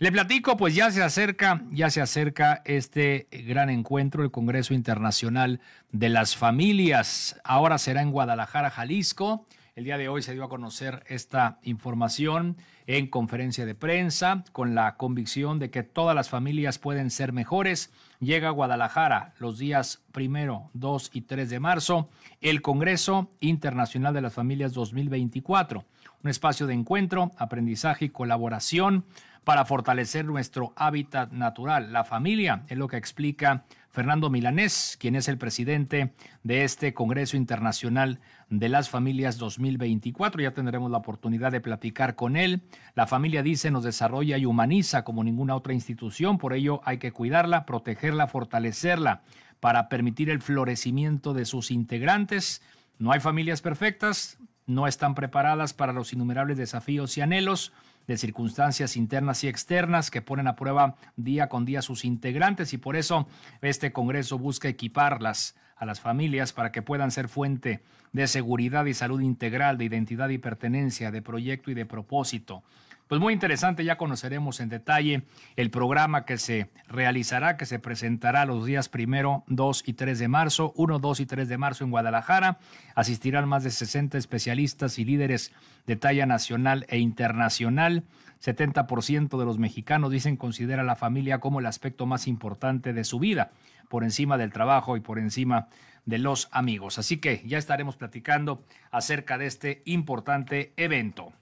Le platico, pues ya se acerca, ya se acerca este gran encuentro, el Congreso Internacional de las Familias. Ahora será en Guadalajara, Jalisco, el día de hoy se dio a conocer esta información en conferencia de prensa con la convicción de que todas las familias pueden ser mejores. Llega a Guadalajara los días primero, 2 y 3 de marzo el Congreso Internacional de las Familias 2024, un espacio de encuentro, aprendizaje y colaboración para fortalecer nuestro hábitat natural. La familia es lo que explica Fernando Milanés, quien es el presidente de este Congreso Internacional de las Familias 2024. Ya tendremos la oportunidad de platicar con él. La familia, dice, nos desarrolla y humaniza como ninguna otra institución, por ello hay que cuidarla, protegerla, fortalecerla para permitir el florecimiento de sus integrantes. No hay familias perfectas, no están preparadas para los innumerables desafíos y anhelos de circunstancias internas y externas que ponen a prueba día con día sus integrantes y por eso este Congreso busca equiparlas a las familias para que puedan ser fuente de seguridad y salud integral, de identidad y pertenencia, de proyecto y de propósito. Pues muy interesante, ya conoceremos en detalle el programa que se realizará, que se presentará los días primero, 2 y 3 de marzo, 1, 2 y 3 de marzo en Guadalajara. Asistirán más de 60 especialistas y líderes de talla nacional e internacional. 70% de los mexicanos dicen considera a la familia como el aspecto más importante de su vida, por encima del trabajo y por encima de los amigos. Así que ya estaremos platicando acerca de este importante evento.